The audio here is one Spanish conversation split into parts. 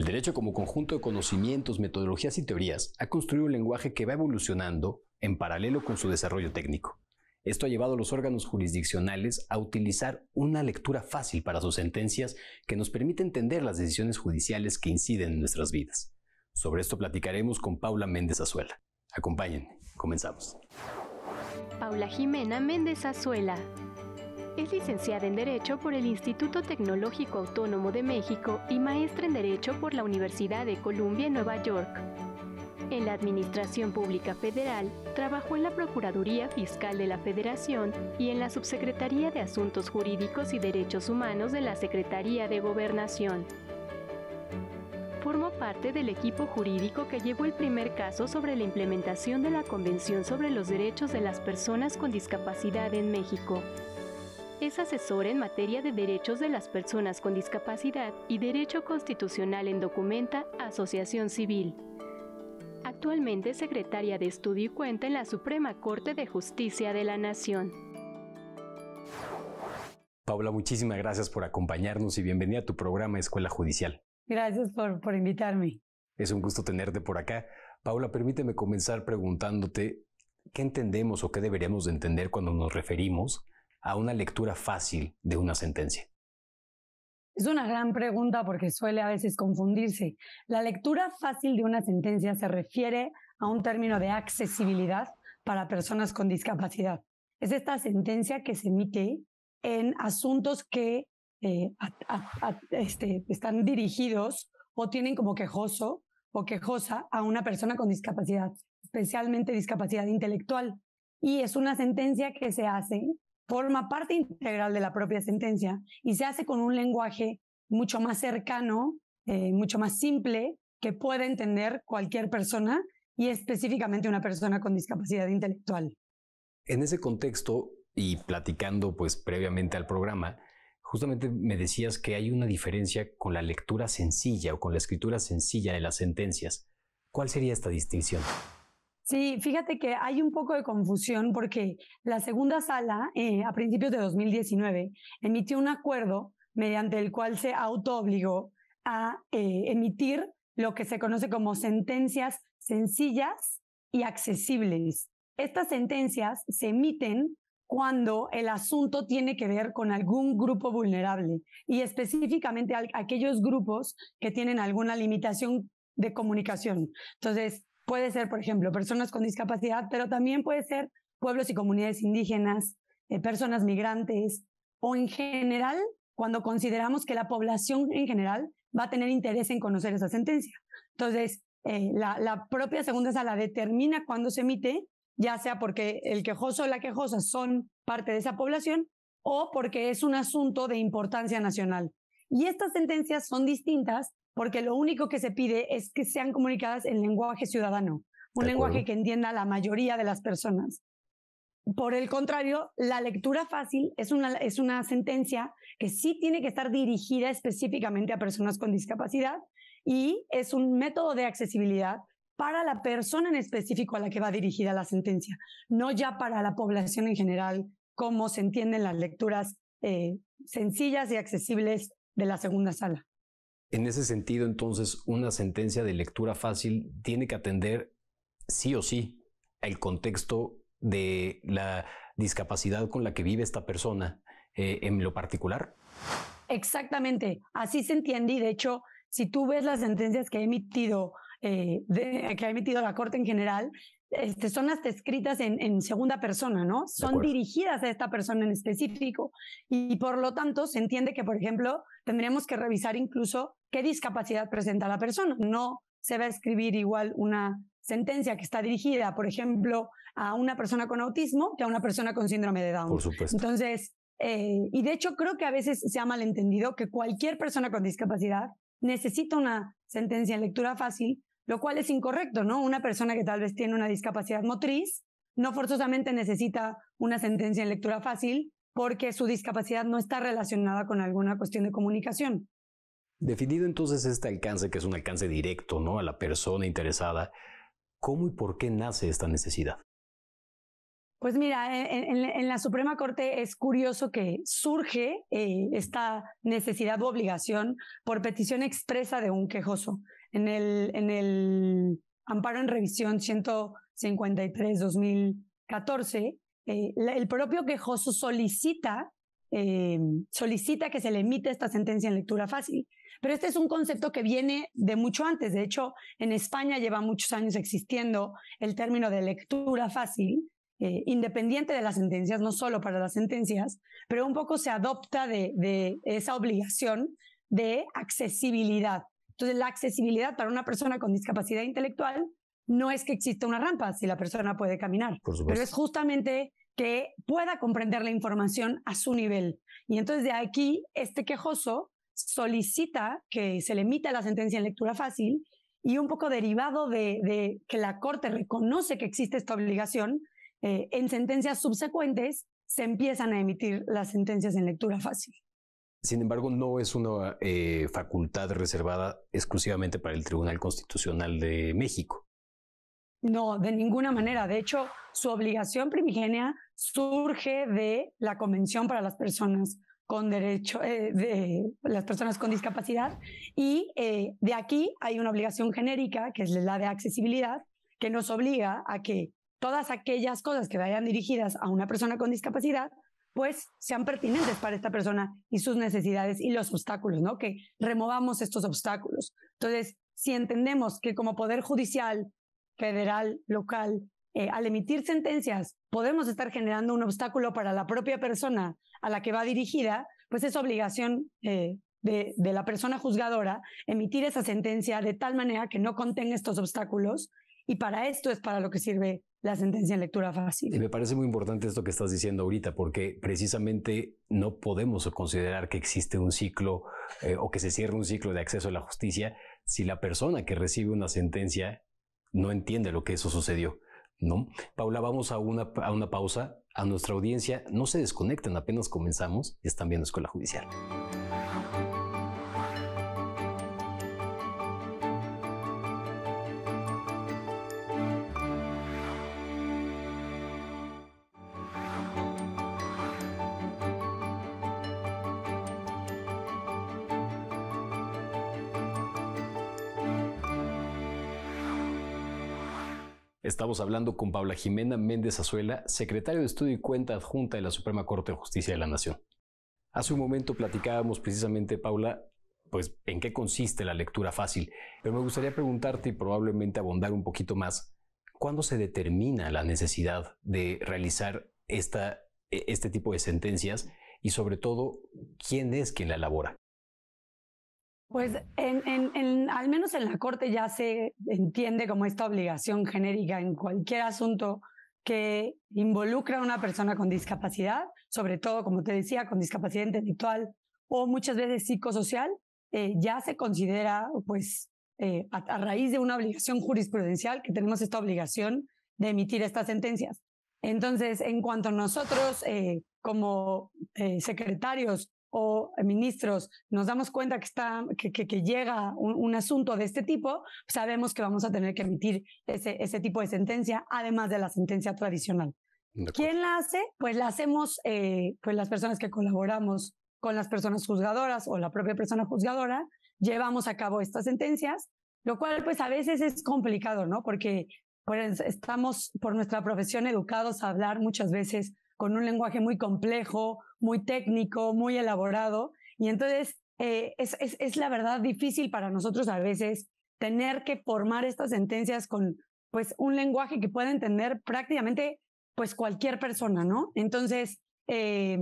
El derecho como conjunto de conocimientos, metodologías y teorías ha construido un lenguaje que va evolucionando en paralelo con su desarrollo técnico. Esto ha llevado a los órganos jurisdiccionales a utilizar una lectura fácil para sus sentencias que nos permite entender las decisiones judiciales que inciden en nuestras vidas. Sobre esto platicaremos con Paula Méndez Azuela. Acompáñenme, comenzamos. Paula Jimena Méndez Azuela, es licenciada en Derecho por el Instituto Tecnológico Autónomo de México y maestra en Derecho por la Universidad de Columbia en Nueva York. En la Administración Pública Federal, trabajó en la Procuraduría Fiscal de la Federación y en la Subsecretaría de Asuntos Jurídicos y Derechos Humanos de la Secretaría de Gobernación. Formó parte del equipo jurídico que llevó el primer caso sobre la implementación de la Convención sobre los Derechos de las Personas con Discapacidad en México es asesora en materia de derechos de las personas con discapacidad y derecho constitucional en Documenta Asociación Civil. Actualmente secretaria de Estudio y Cuenta en la Suprema Corte de Justicia de la Nación. Paula, muchísimas gracias por acompañarnos y bienvenida a tu programa Escuela Judicial. Gracias por, invitarme. Es un gusto tenerte por acá. Paula, permíteme comenzar preguntándote ¿qué entendemos o qué deberíamos entender cuando nos referimos a una lectura fácil de una sentencia? Es una gran pregunta porque suele a veces confundirse. La lectura fácil de una sentencia se refiere a un término de accesibilidad para personas con discapacidad. Es esta sentencia que se emite en asuntos que eh, este, están dirigidos o tienen como quejoso o quejosa a una persona con discapacidad, especialmente discapacidad intelectual. Y es una sentencia que se hace forma parte integral de la propia sentencia y se hace con un lenguaje mucho más cercano, eh, mucho más simple, que pueda entender cualquier persona y específicamente una persona con discapacidad intelectual. En ese contexto y platicando pues previamente al programa, justamente me decías que hay una diferencia con la lectura sencilla o con la escritura sencilla de las sentencias. ¿Cuál sería esta distinción? Sí, fíjate que hay un poco de confusión porque la segunda sala, eh, a principios de 2019, emitió un acuerdo mediante el cual se autoobligó a eh, emitir lo que se conoce como sentencias sencillas y accesibles. Estas sentencias se emiten cuando el asunto tiene que ver con algún grupo vulnerable y específicamente aquellos grupos que tienen alguna limitación de comunicación. Entonces, Puede ser, por ejemplo, personas con discapacidad, pero también puede ser pueblos y comunidades indígenas, eh, personas migrantes, o en general, cuando consideramos que la población en general va a tener interés en conocer esa sentencia. Entonces, eh, la, la, propia segunda sala determina cuándo se emite, ya sea porque el quejoso o la quejosa son parte de esa población o porque es un asunto de importancia nacional. Y estas sentencias son distintas porque lo único que se pide es que sean comunicadas en lenguaje ciudadano, un lenguaje que entienda la mayoría de las personas. Por el contrario, la lectura fácil es una, es una sentencia que sí tiene que estar dirigida específicamente a personas con discapacidad y es un método de accesibilidad para la persona en específico a la que va dirigida la sentencia, no ya para la población en general, como se entienden las lecturas eh, sencillas y accesibles de la segunda sala. En ese sentido, entonces, una sentencia de lectura fácil tiene que atender sí o sí el contexto de la discapacidad con la que vive esta persona eh, en lo particular. Exactamente, así se entiende y de hecho, si tú ves las sentencias que ha emitido, eh, que emitido la Corte en general, este, son hasta escritas en, segunda persona, ¿no? Son dirigidas a esta persona en específico y, y por lo tanto se entiende que, por ejemplo, tendríamos que revisar incluso qué discapacidad presenta la persona. No se va a escribir igual una sentencia que está dirigida, por ejemplo, a una persona con autismo que a una persona con síndrome de Down. Por supuesto. Entonces, eh, y de hecho creo que a veces se ha malentendido que cualquier persona con discapacidad necesita una sentencia en lectura fácil, lo cual es incorrecto, ¿no? Una persona que tal vez tiene una discapacidad motriz no forzosamente necesita una sentencia en lectura fácil porque su discapacidad no está relacionada con alguna cuestión de comunicación. Definido entonces este alcance, que es un alcance directo ¿no? a la persona interesada, ¿cómo y por qué nace esta necesidad? Pues mira, en, la Suprema Corte es curioso que surge eh, esta necesidad u obligación por petición expresa de un quejoso. En el, amparo en revisión 153-2014, eh, el propio quejoso solicita eh, solicita que se le emite esta sentencia en lectura fácil. Pero este es un concepto que viene de mucho antes. De hecho, en España lleva muchos años existiendo el término de lectura fácil, eh, independiente de las sentencias, no solo para las sentencias, pero un poco se adopta de, de esa obligación de accesibilidad. Entonces, la accesibilidad para una persona con discapacidad intelectual no es que exista una rampa si la persona puede caminar, pero es justamente que pueda comprender la información a su nivel. Y entonces de aquí, este quejoso solicita que se le emita la sentencia en lectura fácil y un poco derivado de, que la Corte reconoce que existe esta obligación, eh, en sentencias subsecuentes se empiezan a emitir las sentencias en lectura fácil. Sin embargo, no es una eh, facultad reservada exclusivamente para el Tribunal Constitucional de México. No, de ninguna manera. De hecho, su obligación primigenia surge de la Convención para las Personas con derecho eh, de las personas con discapacidad y eh, de aquí hay una obligación genérica que es la de accesibilidad que nos obliga a que todas aquellas cosas que vayan dirigidas a una persona con discapacidad pues sean pertinentes para esta persona y sus necesidades y los obstáculos, ¿no? Que removamos estos obstáculos. Entonces, si entendemos que como poder judicial federal, local, eh, al emitir sentencias podemos estar generando un obstáculo para la propia persona a la que va dirigida, pues es obligación eh, de, la persona juzgadora emitir esa sentencia de tal manera que no contenga estos obstáculos. Y para esto es para lo que sirve la sentencia en lectura fácil. Y me parece muy importante esto que estás diciendo ahorita, porque precisamente no podemos considerar que existe un ciclo eh, o que se cierre un ciclo de acceso a la justicia si la persona que recibe una sentencia no entiende lo que eso sucedió. ¿No? Paula, vamos a una, a una pausa. A nuestra audiencia, no se desconectan. apenas comenzamos, están viendo Escuela Judicial. Estamos hablando con Paula Jimena Méndez Azuela, secretario de Estudio y Cuenta adjunta de la Suprema Corte de Justicia de la Nación. Hace un momento platicábamos precisamente, Paula, pues en qué consiste la lectura fácil, pero me gustaría preguntarte y probablemente abondar un poquito más, ¿cuándo se determina la necesidad de realizar e, este tipo de sentencias y sobre todo, quién es quien la elabora? Pues al menos en la Corte ya se entiende como esta obligación genérica en cualquier asunto que involucra a una persona con discapacidad, sobre todo, como te decía, con discapacidad intelectual o muchas veces psicosocial, eh, ya se considera, pues, eh, a, raíz de una obligación jurisprudencial que tenemos esta obligación de emitir estas sentencias. Entonces, en cuanto a nosotros, eh, como secretarios o eh, ministros nos damos cuenta que, está, que, llega un, asunto de este tipo, sabemos que vamos a tener que emitir ese, tipo de sentencia, además de la sentencia tradicional. ¿Quién la hace? Pues la hacemos eh, pues las personas que colaboramos con las personas juzgadoras o la propia persona juzgadora, llevamos a cabo estas sentencias, lo cual pues a veces es complicado, ¿no? Porque pues, estamos por nuestra profesión educados a hablar muchas veces con un lenguaje muy complejo, muy técnico, muy elaborado. Y entonces eh, es, la verdad difícil para nosotros a veces tener que formar estas sentencias con pues un lenguaje que pueda entender prácticamente pues cualquier persona, ¿no? Entonces, eh,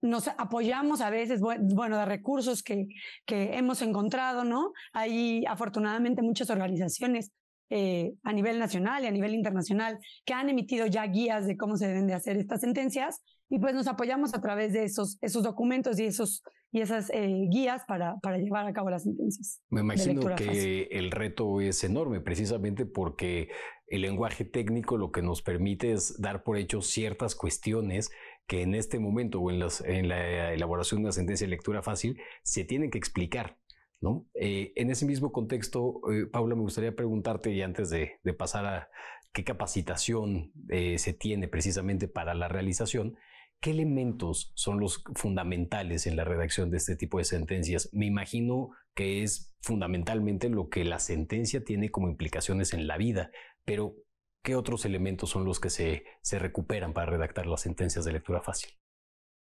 nos apoyamos a veces, bueno, de recursos que, que hemos encontrado, ¿no? Hay afortunadamente muchas organizaciones eh, a nivel nacional y a nivel internacional que han emitido ya guías de cómo se deben de hacer estas sentencias y pues nos apoyamos a través de esos, esos documentos y, esos, y esas eh, guías para, para llevar a cabo las sentencias. Me imagino que el reto es enorme precisamente porque el lenguaje técnico lo que nos permite es dar por hecho ciertas cuestiones que en este momento o en, las, en la elaboración de una sentencia de lectura fácil se tienen que explicar eh, en ese mismo contexto, eh, Paula, me gustaría preguntarte, y antes de, pasar a qué capacitación eh, se tiene precisamente para la realización, ¿qué elementos son los fundamentales en la redacción de este tipo de sentencias? Me imagino que es fundamentalmente lo que la sentencia tiene como implicaciones en la vida, pero ¿qué otros elementos son los que se recuperan para redactar las sentencias de lectura fácil?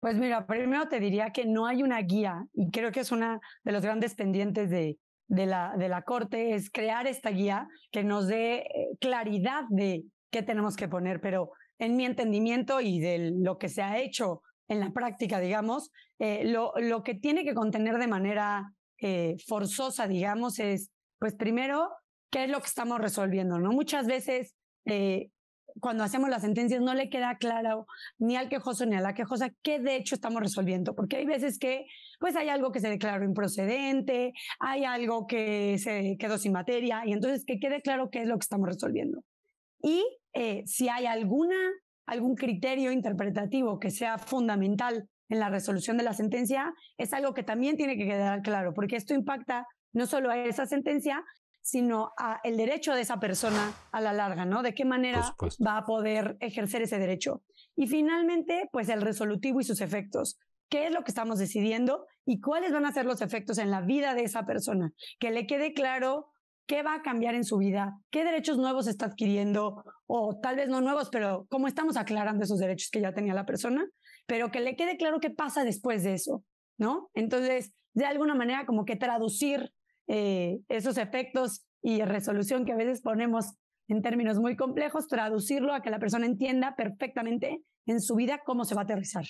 Pues mira, primero te diría que no hay una guía y creo que es una de los grandes pendientes de, de, la, de la Corte, es crear esta guía que nos dé eh, claridad de qué tenemos que poner, pero en mi entendimiento y de lo que se ha hecho en la práctica, digamos, eh, lo, lo, que tiene que contener de manera eh, forzosa, digamos, es, pues primero, qué es lo que estamos resolviendo, ¿no? Muchas veces cuando hacemos las sentencias no le queda claro ni al quejoso ni a la quejosa qué de hecho estamos resolviendo, porque hay veces que pues hay algo que se declaró improcedente, hay algo que se quedó sin materia y entonces que quede claro qué es lo que estamos resolviendo. Y eh, si hay alguna, algún criterio interpretativo que sea fundamental en la resolución de la sentencia, es algo que también tiene que quedar claro, porque esto impacta no solo a esa sentencia, sino a el derecho de esa persona a la larga, ¿no? De qué manera va a poder ejercer ese derecho. Y finalmente, pues el resolutivo y sus efectos. ¿Qué es lo que estamos decidiendo y cuáles van a ser los efectos en la vida de esa persona? Que le quede claro qué va a cambiar en su vida, qué derechos nuevos está adquiriendo, o tal vez no nuevos, pero cómo estamos aclarando esos derechos que ya tenía la persona, pero que le quede claro qué pasa después de eso, ¿no? Entonces, de alguna manera, como que traducir eh, esos efectos y resolución que a veces ponemos en términos muy complejos, traducirlo a que la persona entienda perfectamente en su vida cómo se va a aterrizar.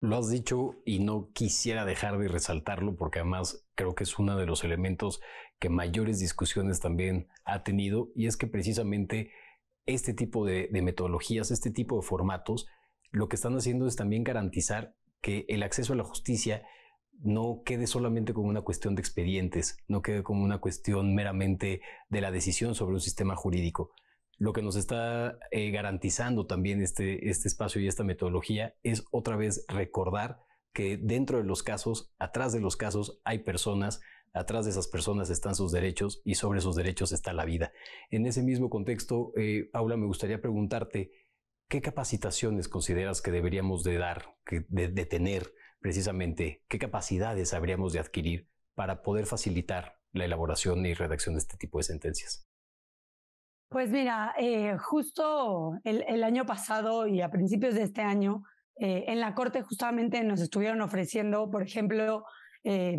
Lo has dicho y no quisiera dejar de resaltarlo porque además creo que es uno de los elementos que mayores discusiones también ha tenido y es que precisamente este tipo de, de, metodologías, este tipo de formatos, lo que están haciendo es también garantizar que el acceso a la justicia no quede solamente como una cuestión de expedientes, no quede como una cuestión meramente de la decisión sobre un sistema jurídico. Lo que nos está eh, garantizando también este, este, espacio y esta metodología es otra vez recordar que dentro de los casos, atrás de los casos, hay personas, atrás de esas personas están sus derechos y sobre esos derechos está la vida. En ese mismo contexto, eh, me gustaría preguntarte, ¿qué capacitaciones consideras que deberíamos de dar, de, de tener precisamente qué capacidades habríamos de adquirir para poder facilitar la elaboración y redacción de este tipo de sentencias. Pues mira, eh, justo el, año pasado y a principios de este año, eh, en la Corte justamente nos estuvieron ofreciendo, por ejemplo, eh,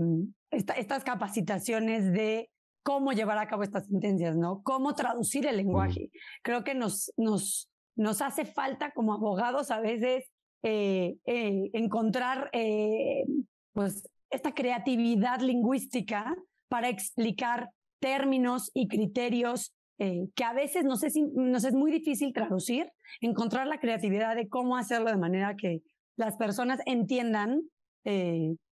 estas capacitaciones de cómo llevar a cabo estas sentencias, ¿no? Cómo traducir el lenguaje. Creo que nos, nos, nos hace falta como abogados a veces eh, eh, encontrar eh, pues esta creatividad lingüística para explicar términos y criterios que a veces nos es, nos es muy difícil traducir, encontrar la creatividad de cómo hacerlo de manera que las personas entiendan,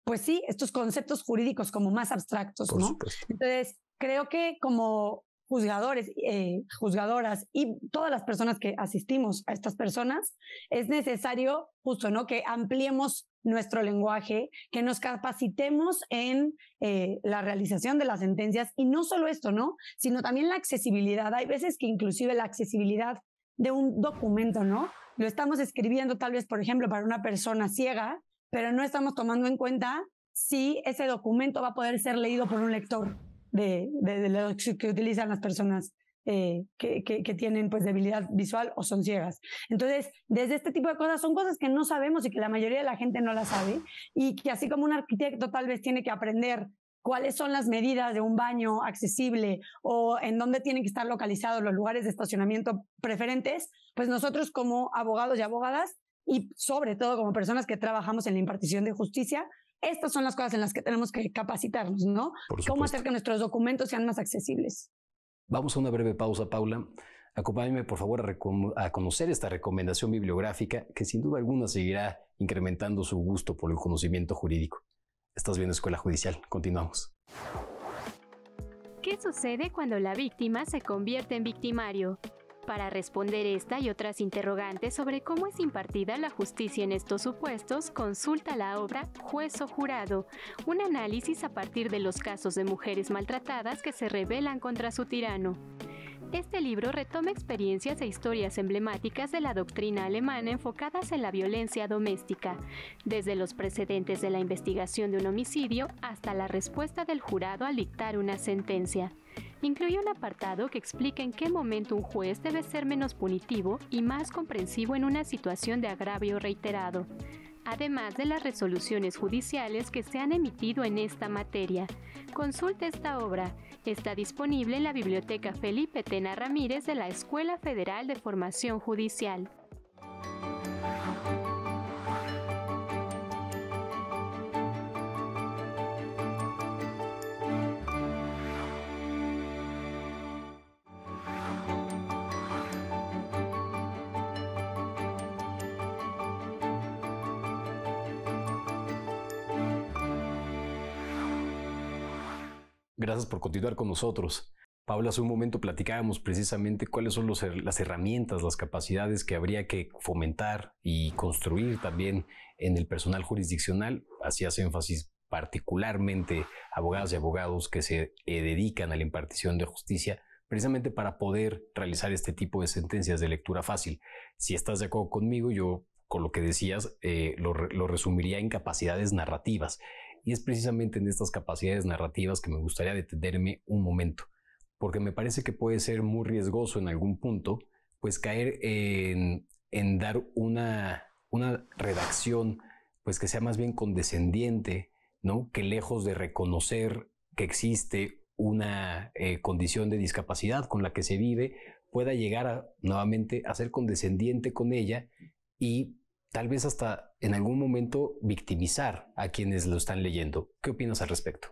pues sí, estos conceptos jurídicos como más abstractos, ¿no? Entonces, creo que como juzgadores, eh, juzgadoras y todas las personas que asistimos a estas personas, es necesario justo, ¿no? Que ampliemos nuestro lenguaje, que nos capacitemos en eh, la realización de las sentencias y no solo esto, ¿no? Sino también la accesibilidad. Hay veces que inclusive la accesibilidad de un documento, ¿no? Lo estamos escribiendo tal vez, por ejemplo, para una persona ciega, pero no estamos tomando en cuenta si ese documento va a poder ser leído por un lector de, lo que utilizan las personas eh, que, tienen pues debilidad visual o son ciegas. Entonces, desde este tipo de cosas son cosas que no sabemos y que la mayoría de la gente no las sabe y que así como un arquitecto tal vez tiene que aprender cuáles son las medidas de un baño accesible o en dónde tienen que estar localizados los lugares de estacionamiento preferentes, pues nosotros como abogados y abogadas y sobre todo como personas que trabajamos en la impartición de justicia, estas son las cosas en las que tenemos que capacitarnos, ¿no? ¿Cómo hacer que nuestros documentos sean más accesibles? Vamos a una breve pausa, Paula. Acompáñame, por favor, a, conocer esta recomendación bibliográfica que sin duda alguna seguirá incrementando su gusto por el conocimiento jurídico. Estás bien, Escuela Judicial. Continuamos. ¿Qué sucede cuando la víctima se convierte en victimario? para responder esta y otras interrogantes sobre cómo es impartida la justicia en estos supuestos, consulta la obra Juez o Jurado, un análisis a partir de los casos de mujeres maltratadas que se rebelan contra su tirano. Este libro retoma experiencias e historias emblemáticas de la doctrina alemana enfocadas en la violencia doméstica, desde los precedentes de la investigación de un homicidio hasta la respuesta del jurado al dictar una sentencia incluye un apartado que explica en qué momento un juez debe ser menos punitivo y más comprensivo en una situación de agravio reiterado, además de las resoluciones judiciales que se han emitido en esta materia. Consulte esta obra. Está disponible en la Biblioteca Felipe Tena Ramírez de la Escuela Federal de Formación Judicial. Gracias por continuar con nosotros. Paula, hace un momento platicábamos precisamente cuáles son las herramientas, las capacidades que habría que fomentar y construir también en el personal jurisdiccional. Hacías énfasis particularmente abogados y abogados que se eh, dedican a la impartición de justicia precisamente para poder realizar este tipo de sentencias de lectura fácil. Si estás de acuerdo conmigo, yo con lo que decías, eh, lo, resumiría en capacidades narrativas. Y es precisamente en estas capacidades narrativas que me gustaría detenerme un momento, porque me parece que puede ser muy riesgoso en algún punto, pues caer en, dar una, una redacción pues que sea más bien condescendiente, ¿no? Que lejos de reconocer que existe una eh, condición de discapacidad con la que se vive, pueda llegar a, nuevamente a ser condescendiente con ella y tal vez hasta en algún momento victimizar a quienes lo están leyendo. ¿Qué opinas al respecto?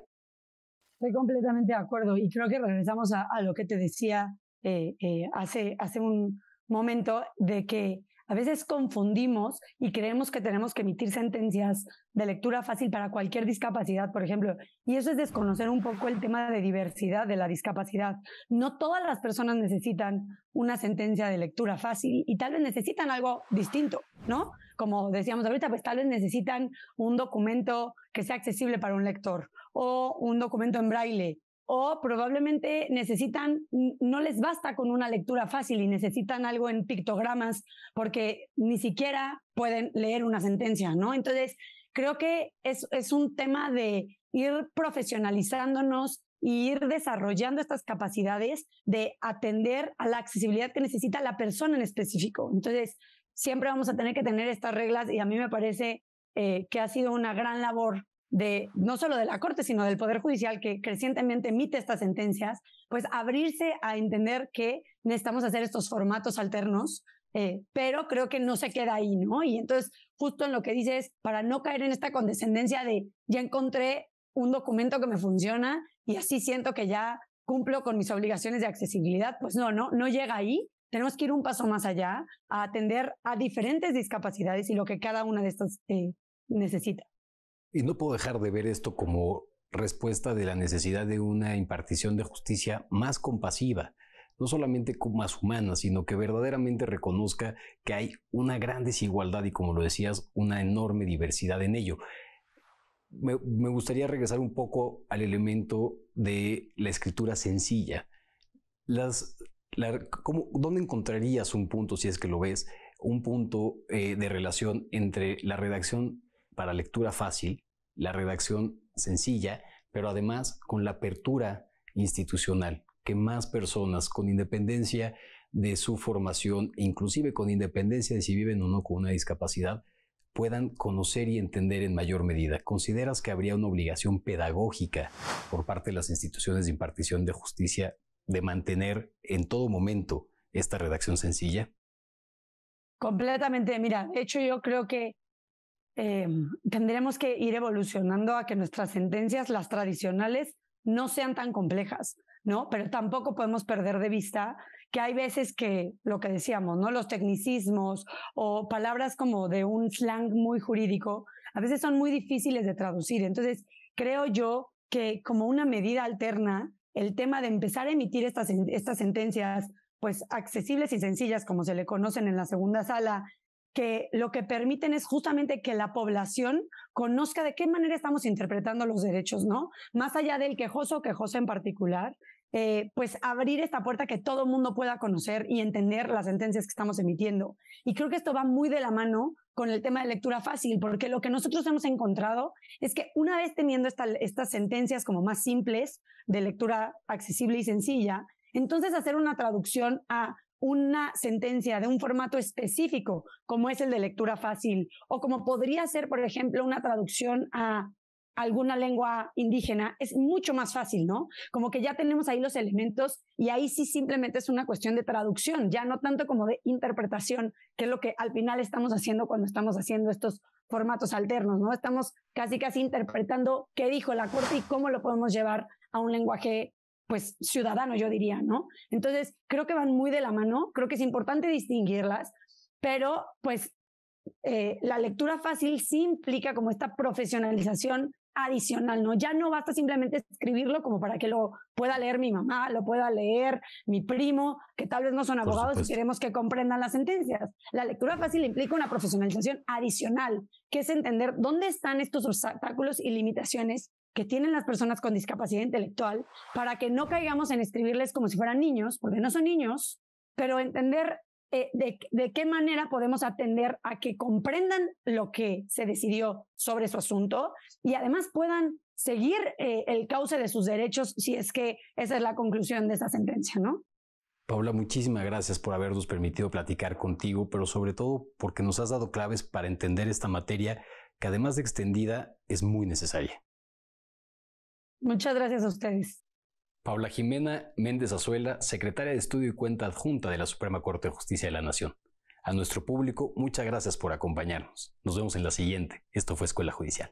Estoy completamente de acuerdo y creo que regresamos a, lo que te decía eh, eh, hace, hace un momento de que a veces confundimos y creemos que tenemos que emitir sentencias de lectura fácil para cualquier discapacidad, por ejemplo. Y eso es desconocer un poco el tema de diversidad de la discapacidad. No todas las personas necesitan una sentencia de lectura fácil y tal vez necesitan algo distinto, ¿no? como decíamos ahorita, pues tal vez necesitan un documento que sea accesible para un lector o un documento en braille o probablemente necesitan, no les basta con una lectura fácil y necesitan algo en pictogramas porque ni siquiera pueden leer una sentencia, ¿no? Entonces, creo que es, un tema de ir profesionalizándonos y ir desarrollando estas capacidades de atender a la accesibilidad que necesita la persona en específico. Entonces, siempre vamos a tener que tener estas reglas y a mí me parece eh, que ha sido una gran labor de no solo de la Corte, sino del Poder Judicial que crecientemente emite estas sentencias, pues abrirse a entender que necesitamos hacer estos formatos alternos, eh, pero creo que no se queda ahí, ¿no? Y entonces, justo en lo que dices, para no caer en esta condescendencia de ya encontré un documento que me funciona y así siento que ya cumplo con mis obligaciones de accesibilidad, pues no, no, no llega ahí, tenemos que ir un paso más allá a atender a diferentes discapacidades y lo que cada una de estas eh, necesita. Y no puedo dejar de ver esto como respuesta de la necesidad de una impartición de justicia más compasiva, no solamente más humana, sino que verdaderamente reconozca que hay una gran desigualdad y, como lo decías, una enorme diversidad en ello. Me, me gustaría regresar un poco al elemento de la escritura sencilla. Las, ¿dónde encontrarías un punto, si es que lo ves, un punto eh, de relación entre la redacción para lectura fácil, la redacción sencilla, pero además con la apertura institucional, que más personas, con independencia de su formación, e inclusive con independencia de si viven o no con una discapacidad, puedan conocer y entender en mayor medida. ¿Consideras que habría una obligación pedagógica por parte de las instituciones de impartición de justicia de mantener en todo momento esta redacción sencilla? Completamente, mira, de hecho yo creo que eh, tendremos que ir evolucionando a que nuestras sentencias, las tradicionales, no sean tan complejas, ¿no? Pero tampoco podemos perder de vista que hay veces que lo que decíamos, ¿no? Los tecnicismos o palabras como de un slang muy jurídico, a veces son muy difíciles de traducir. Entonces, creo yo que como una medida alterna, el tema de empezar a emitir estas, estas sentencias, pues accesibles y sencillas, como se le conocen en la segunda sala, que lo que permiten es justamente que la población conozca de qué manera estamos interpretando los derechos, ¿no? Más allá del quejoso o quejosa en particular, eh, pues abrir esta puerta que todo el mundo pueda conocer y entender las sentencias que estamos emitiendo. Y creo que esto va muy de la mano con el tema de lectura fácil, porque lo que nosotros hemos encontrado es que una vez teniendo estas sentencias como más simples, de lectura accesible y sencilla, entonces hacer una traducción a una sentencia de un formato específico, como es el de lectura fácil, o como podría ser, por ejemplo, una traducción a alguna lengua indígena, es mucho más fácil, ¿no? Como que ya tenemos ahí los elementos y ahí sí simplemente es una cuestión de traducción, ya no tanto como de interpretación, que es lo que al final estamos haciendo cuando estamos haciendo estos formatos alternos, ¿no? Estamos casi casi interpretando qué dijo la corte y cómo lo podemos llevar a un lenguaje pues ciudadano, yo diría, ¿no? Entonces, creo que van muy de la mano, creo que es importante distinguirlas, pero pues eh, la lectura fácil sí implica como esta profesionalización adicional, ¿no? Ya no basta simplemente escribirlo como para que lo pueda leer mi mamá, lo pueda leer mi primo, que tal vez no son abogados y queremos que comprendan las sentencias. La lectura fácil implica una profesionalización adicional, que es entender dónde están estos obstáculos y limitaciones que tienen las personas con discapacidad intelectual para que no caigamos en escribirles como si fueran niños, porque no son niños, pero entender eh, de, qué manera podemos atender a que comprendan lo que se decidió sobre su asunto y además puedan seguir eh, el cauce de sus derechos si es que esa es la conclusión de esta sentencia, ¿no? Paula, muchísimas gracias por habernos permitido platicar contigo, pero sobre todo porque nos has dado claves para entender esta materia que además de extendida es muy necesaria. Muchas gracias a ustedes. Paula Jimena Méndez Azuela, secretaria de Estudio y Cuenta Adjunta de la Suprema Corte de Justicia de la Nación. A nuestro público, muchas gracias por acompañarnos. Nos vemos en la siguiente. Esto fue Escuela Judicial.